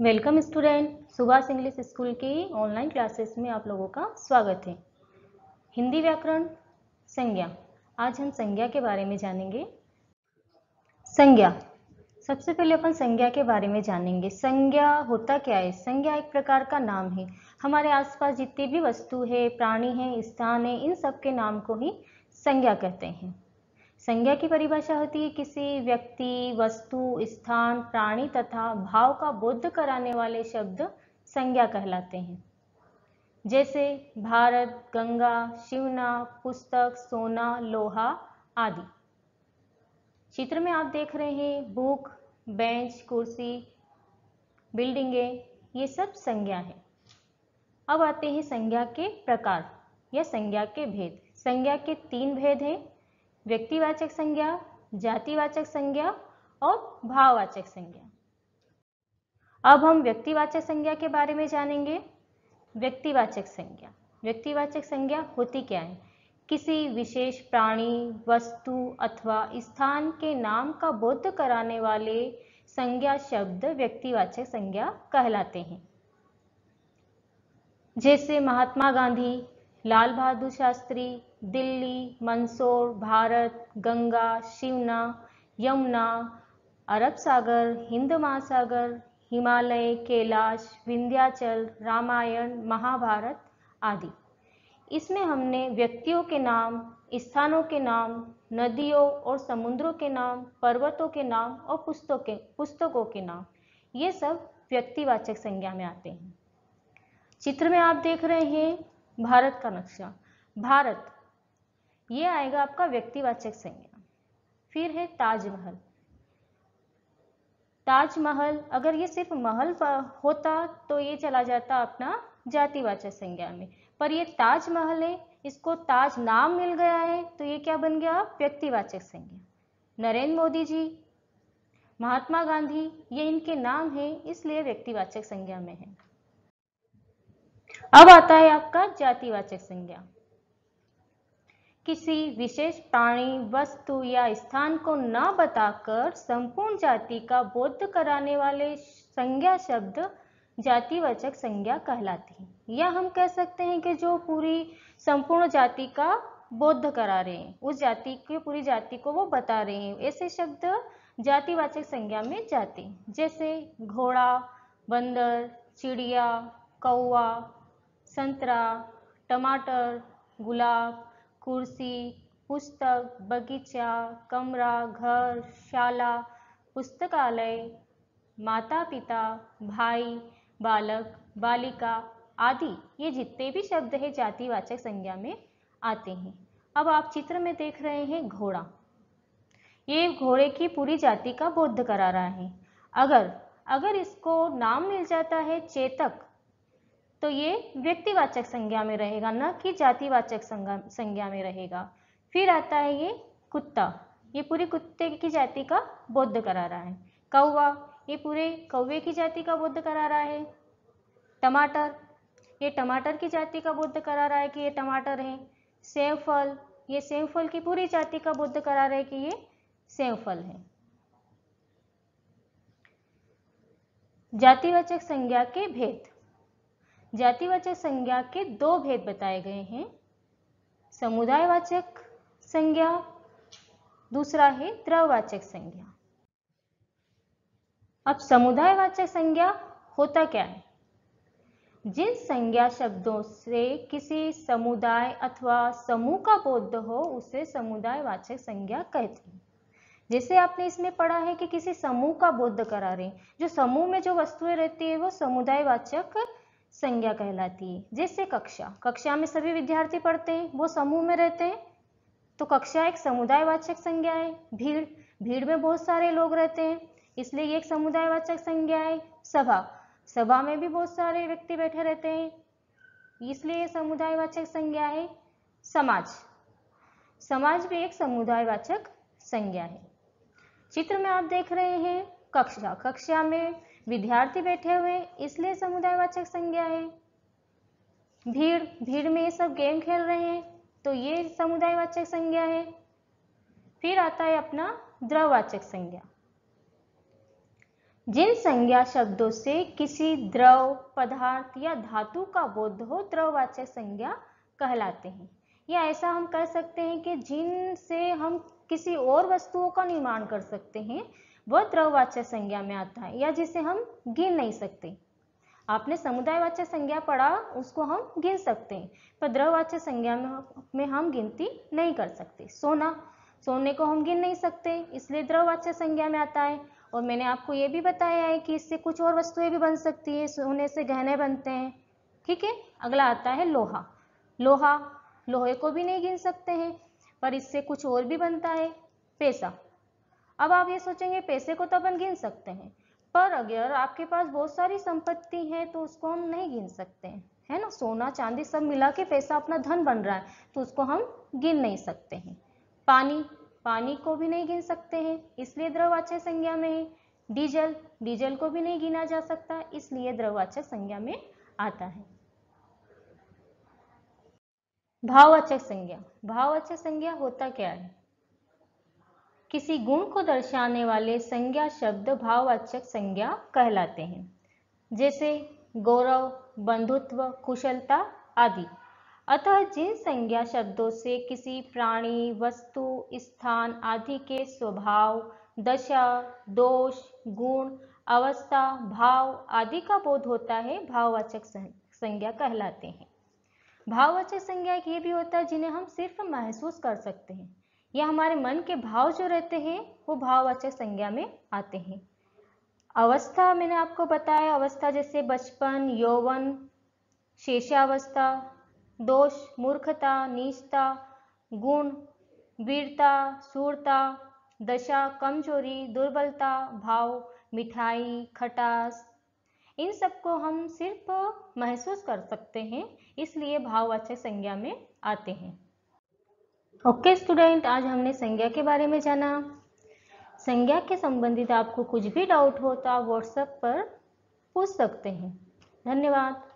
welcome student Subhash English school के online classes में आप लोगों का स्वागत है हिंदी व्याकरण संज्ञा आज हम संज्ञा के बारे में जानेंगे संज्ञा सबसे पहले अपन संज्ञा के बारे में जानेंगे संज्ञा होता क्या है संज्ञा एक प्रकार का नाम है हमारे आसपास जितनी भी वस्तु है प्राणी है स्थान है इन सब के नाम को ही संज्ञा कहते हैं संज्ञा की परिभाषा होती है किसी व्यक्ति वस्तु स्थान प्राणी तथा भाव का बोध कराने वाले शब्द संज्ञा कहलाते हैं जैसे भारत गंगा शिवना पुस्तक सोना लोहा आदि चित्र में आप देख रहे हैं बुक बेंच कुर्सी बिल्डिंगें ये सब संज्ञा है अब आते हैं संज्ञा के प्रकार या संज्ञा के भेद संज्ञा के तीन भेद हैं व्यक्तिवाचक संज्ञा जातिवाचक संज्ञा और भाववाचक संज्ञा अब हम व्यक्तिवाचक संज्ञा के बारे में जानेंगे व्यक्तिवाचक संज्ञा व्यक्तिवाचक संज्ञा होती क्या है किसी विशेष प्राणी वस्तु अथवा स्थान के नाम का बोध कराने वाले संज्ञा शब्द व्यक्तिवाचक संज्ञा कहलाते हैं जैसे महात्मा गांधी लाल बहादुर शास्त्री दिल्ली मंदसौर भारत गंगा शिवना यमुना अरब सागर हिंद महासागर हिमालय कैलाश विंध्याचल रामायण महाभारत आदि इसमें हमने व्यक्तियों के नाम स्थानों के नाम नदियों और समुद्रों के नाम पर्वतों के नाम और पुस्तकों के पुस्तकों के नाम ये सब व्यक्तिवाचक संज्ञा में आते हैं चित्र में आप देख रहे हैं भारत का नक्शा भारत ये आएगा आपका व्यक्तिवाचक संज्ञा फिर है ताजमहल ताजमहल अगर ये सिर्फ महल होता तो ये चला जाता अपना जातिवाचक संज्ञा में पर ये ताजमहल है इसको ताज नाम मिल गया है तो ये क्या बन गया व्यक्तिवाचक संज्ञा नरेंद्र मोदी जी महात्मा गांधी ये इनके नाम है इसलिए व्यक्तिवाचक संज्ञा में है अब आता है आपका जातिवाचक संज्ञा किसी विशेष प्राणी वस्तु या स्थान को न बताकर संपूर्ण जाति का बोध कराने वाले संज्ञा शब्द जातिवाचक संज्ञा कहलाती है या हम कह सकते हैं कि जो पूरी संपूर्ण जाति का बोध करा रहे हैं उस जाति की पूरी जाति को वो बता रहे हैं ऐसे शब्द जातिवाचक संज्ञा में जाते हैं जैसे घोड़ा बंदर चिड़िया कौआ संतरा टमाटर गुलाब कुर्सी पुस्तक बगीचा कमरा घर शाला पुस्तकालय माता पिता भाई बालक बालिका आदि ये जितने भी शब्द है जातिवाचक संज्ञा में आते हैं अब आप चित्र में देख रहे हैं घोड़ा ये घोड़े की पूरी जाति का बोध करा रहा है अगर अगर इसको नाम मिल जाता है चेतक तो ये व्यक्तिवाचक संज्ञा में रहेगा न कि जातिवाचक संज्ञा में रहेगा फिर आता है ये कुत्ता ये पूरी कुत्ते की जाति का बोध करा रहा है कौवा ये पूरे कौवे की जाति का बोध करा रहा है टमाटर ये टमाटर की जाति का बोध करा रहा है कि ये टमाटर है सेव फल ये सेव फल की पूरी जाति का बोध करा रहा है कि ये सेव फल है जातिवाचक संज्ञा के भेद जातिवाचक संज्ञा के दो भेद बताए गए हैं समुदायवाचक संज्ञा दूसरा है द्रववाचक संज्ञा अब समुदायवाचक संज्ञा होता क्या है जिन संज्ञा शब्दों से किसी समुदाय अथवा समूह का बोध हो उसे समुदायवाचक संज्ञा कहते हैं जैसे आपने इसमें पढ़ा है कि किसी समूह का बोध करा रहे हैं जो समूह में जो वस्तुएं रहती है वो समुदायवाचक संज्ञा कहलाती है जैसे कक्षा कक्षा में सभी विद्यार्थी पढ़ते हैं वो समूह में रहते हैं तो कक्षा एक समुदायवाचक संज्ञा है भीड़ भीड़ में बहुत सारे लोग रहते हैं इसलिए ये एक समुदायवाचक संज्ञा है सभा सभा में भी बहुत सारे व्यक्ति बैठे रहते हैं इसलिए समुदायवाचक संज्ञा है समाज समाज भी एक समुदायवाचक संज्ञा है चित्र में आप देख रहे हैं कक्षा कक्षा में विद्यार्थी बैठे हुए इसलिए समुदायवाचक संज्ञा है भीड़ भीड़ में ये सब गेम खेल रहे हैं तो ये समुदायवाचक संज्ञा है फिर आता है अपना द्रववाचक संज्ञा जिन संज्ञा शब्दों से किसी द्रव पदार्थ या धातु का बोध हो द्रववाचक संज्ञा कहलाते हैं या ऐसा हम कह सकते हैं कि जिनसे हम किसी और वस्तुओं का निर्माण कर सकते हैं वह द्रववाच्य संज्ञा में आता है या जिसे हम गिन नहीं सकते आपने समुदायवाच्य संज्ञा पढ़ा उसको हम गिन सकते हैं पर द्रववाच्य संज्ञा में, में हम गिनती नहीं कर सकते सोना सोने को हम गिन नहीं सकते इसलिए द्रववाच्य संज्ञा में आता है और मैंने आपको ये भी बताया है कि इससे कुछ और वस्तुएं भी बन सकती है सोने से गहने बनते हैं ठीक है अगला आता है लोहा लोहा लोहे को भी नहीं गिन सकते हैं पर इससे कुछ और भी बनता है पैसा अब आप ये सोचेंगे पैसे को तो अपन गिन सकते हैं पर अगर आपके पास बहुत सारी संपत्ति है तो उसको हम नहीं गिन सकते हैं है ना सोना चांदी सब मिला के पैसा अपना धन बन रहा है तो उसको हम गिन नहीं सकते हैं पानी पानी को भी नहीं गिन सकते हैं इसलिए द्रवाचय संज्ञा में है डीजल डीजल को भी नहीं गिना जा सकता इसलिए द्रवाचक संज्ञा में आता है भाववाचक संज्ञा भाववाचक संज्ञा होता क्या है किसी गुण को दर्शाने वाले संज्ञा शब्द भाववाचक संज्ञा कहलाते हैं जैसे गौरव बंधुत्व कुशलता आदि अतः जिन संज्ञा शब्दों से किसी प्राणी वस्तु स्थान आदि के स्वभाव दशा दोष गुण अवस्था भाव आदि का बोध होता है भाववाचक संज्ञा कहलाते हैं भाववाचक संज्ञा एक ये भी होता है जिन्हें हम सिर्फ महसूस कर सकते हैं या हमारे मन के भाव जो रहते हैं वो भाव संज्ञा में आते हैं अवस्था मैंने आपको बताया अवस्था जैसे बचपन यौवन शेषावस्था दोष मूर्खता नीचता गुण वीरता सूरता दशा कमजोरी दुर्बलता भाव मिठाई खटास इन सबको हम सिर्फ महसूस कर सकते हैं इसलिए भाववाचक संज्ञा में आते हैं ओके okay, स्टूडेंट आज हमने संज्ञा के बारे में जाना संज्ञा के संबंधित आपको कुछ भी डाउट हो तो आप व्हाट्सएप पर पूछ सकते हैं धन्यवाद